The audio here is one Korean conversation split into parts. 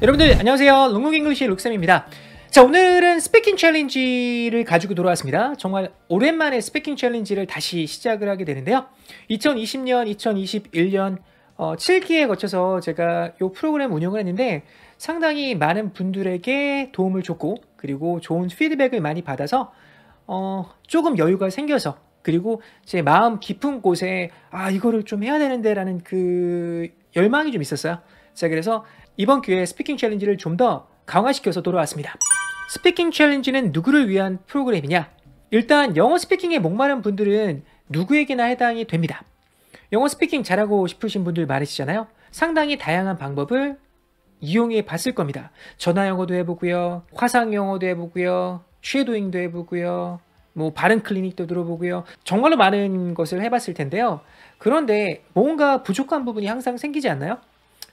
여러분들 안녕하세요 롱롱 잉글리시 룩쌤입니다 자 오늘은 스피킹 챌린지를 가지고 돌아왔습니다 정말 오랜만에 스피킹 챌린지를 다시 시작을 하게 되는데요 2020년 2021년 어, 7기에 거쳐서 제가 이 프로그램 운영을 했는데 상당히 많은 분들에게 도움을 줬고 그리고 좋은 피드백을 많이 받아서 어, 조금 여유가 생겨서 그리고 제 마음 깊은 곳에 아 이거를 좀 해야 되는데 라는 그 열망이 좀 있었어요 자 그래서 이번 기회에 스피킹 챌린지를 좀 더 강화시켜서 돌아왔습니다. 스피킹 챌린지는 누구를 위한 프로그램이냐? 일단 영어 스피킹에 목마른 분들은 누구에게나 해당이 됩니다. 영어 스피킹 잘하고 싶으신 분들 많으시잖아요. 상당히 다양한 방법을 이용해 봤을 겁니다. 전화 영어도 해보고요. 화상 영어도 해보고요. 쉐도잉도 해보고요. 뭐 발음 클리닉도 들어보고요. 정말로 많은 것을 해봤을 텐데요. 그런데 뭔가 부족한 부분이 항상 생기지 않나요?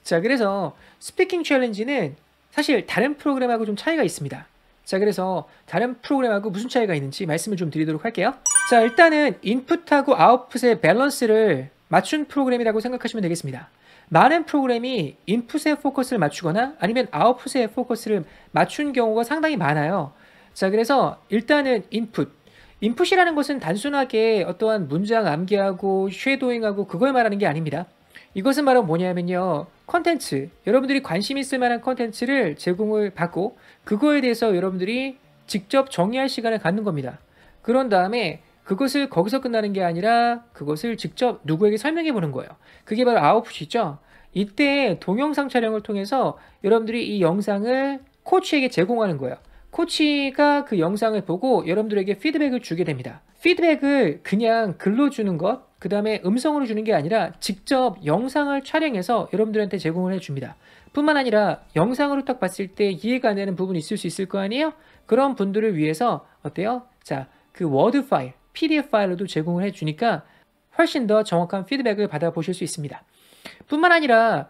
자, 그래서 스피킹 챌린지는 사실 다른 프로그램하고 좀 차이가 있습니다. 자, 그래서 다른 프로그램하고 무슨 차이가 있는지 말씀을 좀 드리도록 할게요. 자, 일단은 인풋하고 아웃풋의 밸런스를 맞춘 프로그램이라고 생각하시면 되겠습니다. 많은 프로그램이 인풋의 포커스를 맞추거나 아니면 아웃풋의 포커스를 맞춘 경우가 상당히 많아요. 자, 그래서 일단은 인풋. 인풋이라는 것은 단순하게 어떠한 문장 암기하고 쉐도잉하고 그걸 말하는 게 아닙니다. 이것은 바로 뭐냐면요. 컨텐츠, 여러분들이 관심 있을 만한 컨텐츠를 제공을 받고 그거에 대해서 여러분들이 직접 정의할 시간을 갖는 겁니다. 그런 다음에 그것을 거기서 끝나는 게 아니라 그것을 직접 누구에게 설명해 보는 거예요. 그게 바로 아웃풋이죠. 이때 동영상 촬영을 통해서 여러분들이 이 영상을 코치에게 제공하는 거예요. 코치가 그 영상을 보고 여러분들에게 피드백을 주게 됩니다. 피드백을 그냥 글로 주는 것, 그 다음에 음성으로 주는 게 아니라 직접 영상을 촬영해서 여러분들한테 제공을 해줍니다. 뿐만 아니라 영상으로 딱 봤을 때 이해가 안 되는 부분이 있을 수 있을 거 아니에요? 그런 분들을 위해서 어때요? 자, 그 워드 파일, PDF 파일로도 제공을 해주니까 훨씬 더 정확한 피드백을 받아보실 수 있습니다. 뿐만 아니라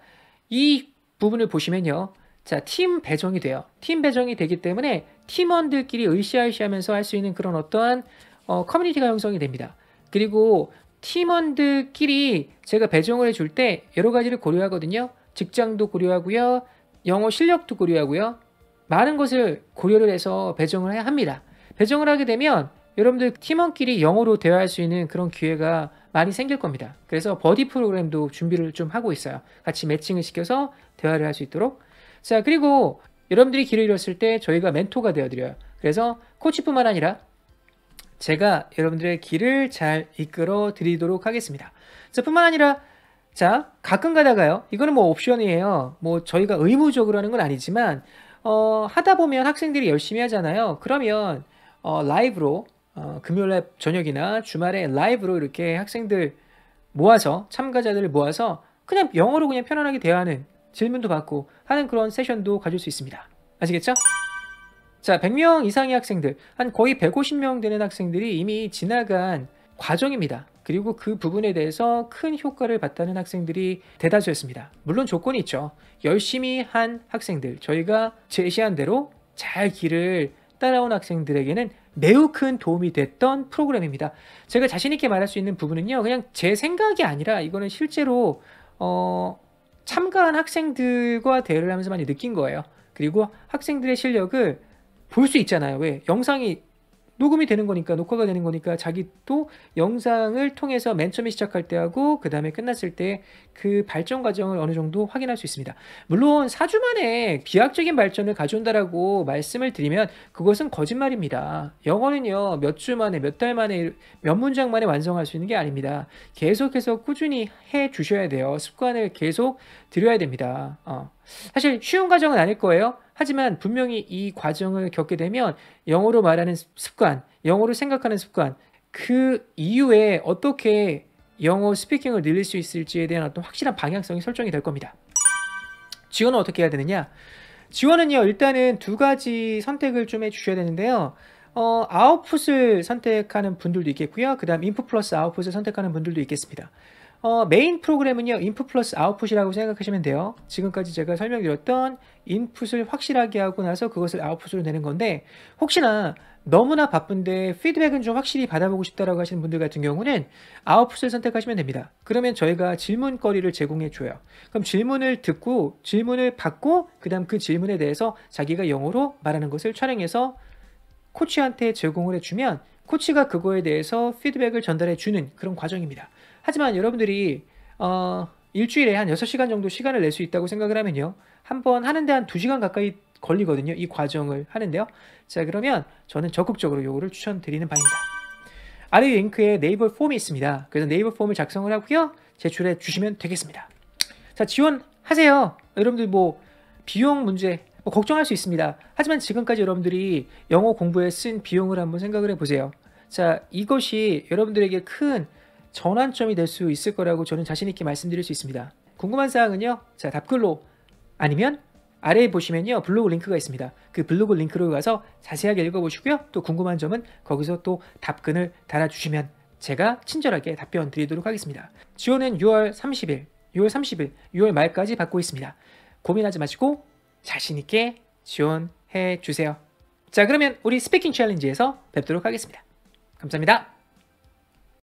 이 부분을 보시면요. 자, 팀 배정이 돼요. 팀 배정이 되기 때문에 팀원들끼리 으쌰으쌰 하면서 할 수 있는 그런 어떠한 어, 커뮤니티가 형성이 됩니다. 그리고 팀원들끼리 제가 배정을 해줄 때 여러 가지를 고려하거든요. 직장도 고려하고요. 영어 실력도 고려하고요. 많은 것을 고려를 해서 배정을 합니다. 배정을 하게 되면 여러분들 팀원끼리 영어로 대화할 수 있는 그런 기회가 많이 생길 겁니다. 그래서 버디 프로그램도 준비를 좀 하고 있어요. 같이 매칭을 시켜서 대화를 할 수 있도록. 자, 그리고 여러분들이 길을 잃었을 때 저희가 멘토가 되어드려요. 그래서 코치뿐만 아니라 제가 여러분들의 길을 잘 이끌어 드리도록 하겠습니다. 자, 뿐만 아니라 자, 가끔 가다가요. 이거는 뭐 옵션이에요. 뭐 저희가 의무적으로 하는 건 아니지만 어, 하다 보면 학생들이 열심히 하잖아요. 그러면 어, 라이브로 어, 금요일 저녁이나 주말에 라이브로 이렇게 학생들 모아서 참가자들을 모아서 그냥 영어로 그냥 편안하게 대화하는 질문도 받고 하는 그런 세션도 가질 수 있습니다. 아시겠죠? 자, 100명 이상의 학생들, 한 거의 150명 되는 학생들이 이미 지나간 과정입니다. 그리고 그 부분에 대해서 큰 효과를 봤다는 학생들이 대다수였습니다. 물론 조건이 있죠. 열심히 한 학생들, 저희가 제시한 대로 잘 길을 따라온 학생들에게는 매우 큰 도움이 됐던 프로그램입니다. 제가 자신있게 말할 수 있는 부분은요, 그냥 제 생각이 아니라 이거는 실제로, 어, 참가한 학생들과 대화를 하면서 많이 느낀 거예요. 그리고 학생들의 실력을 볼수 있잖아요. 왜? 영상이 녹음이 되는 거니까 녹화가 되는 거니까 자기 도 영상을 통해서 맨 처음에 시작할 때하고 그 다음에 끝났을 때 그 발전 과정을 어느 정도 확인할 수 있습니다. 물론 4주 만에 비약적인 발전을 가져온다라고 말씀을 드리면 그것은 거짓말입니다. 영어는요 몇 주 만에 몇 달 만에 몇 문장 만에 완성할 수 있는 게 아닙니다. 계속해서 꾸준히 해 주셔야 돼요. 습관을 계속 들여야 됩니다. 어. 사실 쉬운 과정은 아닐 거예요. 하지만 분명히 이 과정을 겪게 되면 영어로 말하는 습관, 영어로 생각하는 습관, 그 이후에 어떻게 영어 스피킹을 늘릴 수 있을지에 대한 어떤 확실한 방향성이 설정이 될 겁니다. 지원은 어떻게 해야 되느냐? 지원은요, 일단은 두 가지 선택을 좀 해주셔야 되는데요. 어, 아웃풋을 선택하는 분들도 있겠고요. 그 다음 인풋 플러스 아웃풋을 선택하는 분들도 있겠습니다. 어, 메인 프로그램은요. 인풋 플러스 아웃풋이라고 생각하시면 돼요. 지금까지 제가 설명드렸던 인풋을 확실하게 하고 나서 그것을 아웃풋으로 내는 건데 혹시나 너무나 바쁜데 피드백은 좀 확실히 받아보고 싶다라고 하시는 분들 같은 경우는 아웃풋을 선택하시면 됩니다. 그러면 저희가 질문거리를 제공해 줘요. 그럼 질문을 듣고 질문을 받고 그다음 그 질문에 대해서 자기가 영어로 말하는 것을 촬영해서 코치한테 제공을 해주면 코치가 그거에 대해서 피드백을 전달해 주는 그런 과정입니다. 하지만 여러분들이 어, 일주일에 한 6시간 정도 시간을 낼 수 있다고 생각을 하면요. 한 번 하는데 한 2시간 가까이 걸리거든요. 이 과정을 하는데요. 자, 그러면 저는 적극적으로 요거를 추천드리는 바입니다. 아래 링크에 네이버 폼이 있습니다. 그래서 네이버 폼을 작성을 하고요. 제출해 주시면 되겠습니다. 자, 지원하세요. 여러분들 뭐 비용 문제 뭐 걱정할 수 있습니다. 하지만 지금까지 여러분들이 영어 공부에 쓴 비용을 한번 생각을 해보세요. 자, 이것이 여러분들에게 큰 전환점이 될 수 있을 거라고 저는 자신 있게 말씀드릴 수 있습니다. 궁금한 사항은요. 자, 답글로 아니면 아래에 보시면요. 블로그 링크가 있습니다. 그 블로그 링크로 가서 자세하게 읽어보시고요. 또 궁금한 점은 거기서 또 답글을 달아주시면 제가 친절하게 답변 드리도록 하겠습니다. 지원은 6월 30일, 6월 30일, 6월 말까지 받고 있습니다. 고민하지 마시고 자신 있게 지원해 주세요. 자, 그러면 우리 스피킹 챌린지에서 뵙도록 하겠습니다. 감사합니다.